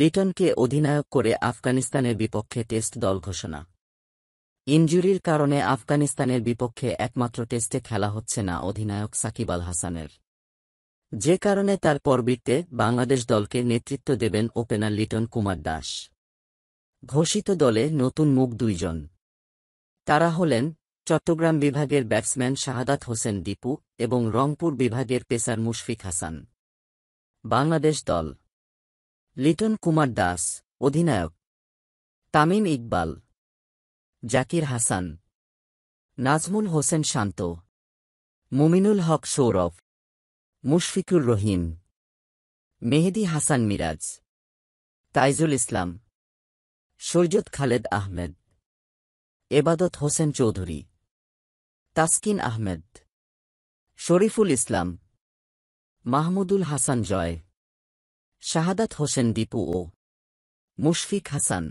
লিটনকে অধিনায়ক করে আফগানিস্তানের বিপক্ষে টেস্ট দল ঘোষণা ইঞ্জুরির কারণে আফগানিস্তানের বিপক্ষে একমাত্র টেস্টে খেলা হচ্ছে না অধিনায়ক সাকিব আল হাসানের যে কারণে তার পরবৃত্তে বাংলাদেশ দলকে নেতৃত্ব দেবেন ওপেনার লিটন কুমার দাস ঘোষিত দলে নতুন মুখ দুইজন তারা হলেন চট্টগ্রাম বিভাগের ব্যাটসম্যান শাহাদাত হোসেন দীপু এবং রংপুর বিভাগের পেসার মুশফিক হাসান বাংলাদেশ দল লিটন কুমার দাস অধিনায়ক তামিম ইকবাল জাকির হাসান নাজমুল হোসেন শান্ত মুমিনুল হক সৌরভ মুশফিকুর রহিম মেহেদি হাসান মিরাজ তাইজুল ইসলাম সৈয়দ খালেদ আহমেদ এবাদত হোসেন চৌধুরী তাসকিন আহমেদ শরীফুল ইসলাম মাহমুদুল হাসান জয় শাহাদাত হোসেন দীপু ও মুশফিক হাসান